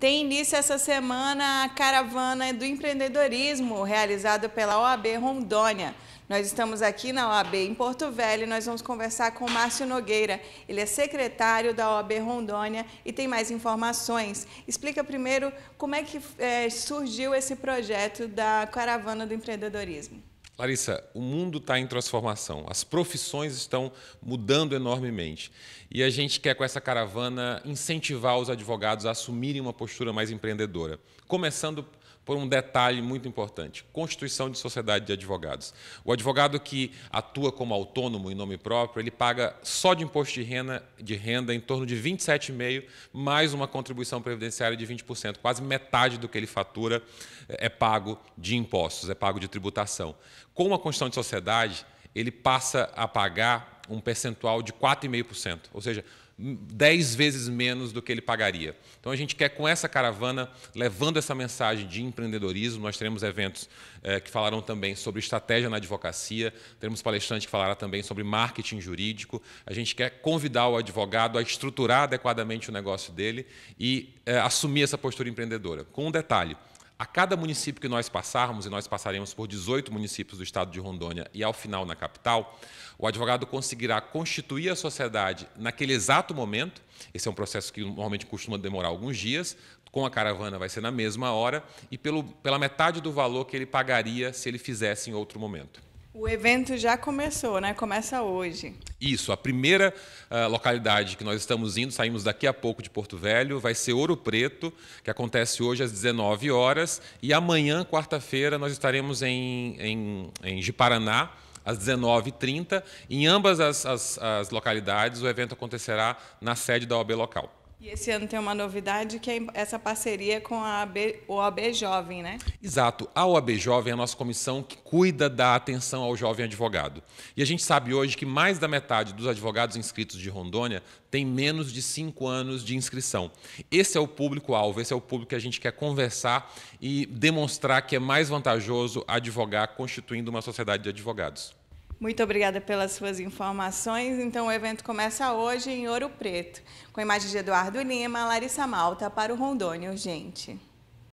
Tem início essa semana a caravana do empreendedorismo realizada pela OAB Rondônia. Nós estamos aqui na OAB em Porto Velho e nós vamos conversar com Márcio Nogueira. Ele é secretário da OAB Rondônia e tem mais informações. Explica primeiro como é que é, surgiu esse projeto da caravana do empreendedorismo. Larissa, o mundo está em transformação, as profissões estão mudando enormemente e a gente quer, com essa caravana, incentivar os advogados a assumirem uma postura mais empreendedora, começando por um detalhe muito importante: constituição de sociedade de advogados. O advogado que atua como autônomo em nome próprio, ele paga só de imposto de renda, de renda em torno de 27,5%, mais uma contribuição previdenciária de 20%. Quase metade do que ele fatura é, é pago de impostos, é pago de tributação. Com a constituição de sociedade, ele passa a pagar um percentual de 4,5%. Ou seja, dez vezes menos do que ele pagaria. Então a gente quer, com essa caravana, levando essa mensagem de empreendedorismo, nós teremos eventos eh, que falarão também sobre estratégia na advocacia, teremos palestrante que falará também sobre marketing jurídico. A gente quer convidar o advogado a estruturar adequadamente o negócio dele e eh, assumir essa postura empreendedora. Com um detalhe: a cada município que nós passarmos, e nós passaremos por 18 municípios do estado de Rondônia e, ao final, na capital, o advogado conseguirá constituir a sociedade naquele exato momento. Esse é um processo que normalmente costuma demorar alguns dias. Com a caravana vai ser na mesma hora e pelo, pela metade do valor que ele pagaria se ele fizesse em outro momento. O evento já começou, né? Começa hoje. Isso, a primeira uh, localidade que nós estamos indo, saímos daqui a pouco de Porto Velho, vai ser Ouro Preto, que acontece hoje às 19 horas. E amanhã, quarta-feira, nós estaremos em, em, em Giparaná, às 19h30. Em ambas as, as, as localidades, o evento acontecerá na sede da OAB local. E esse ano tem uma novidade que é essa parceria com a AB, OAB Jovem, né? Exato. A OAB Jovem é a nossa comissão que cuida da atenção ao jovem advogado. E a gente sabe hoje que mais da metade dos advogados inscritos de Rondônia tem menos de cinco anos de inscrição. Esse é o público-alvo, esse é o público que a gente quer conversar e demonstrar que é mais vantajoso advogar constituindo uma sociedade de advogados. Muito obrigada pelas suas informações. Então, o evento começa hoje em Ouro Preto, com imagens de Eduardo Lima, Larissa Malta, para o Rondônia Urgente.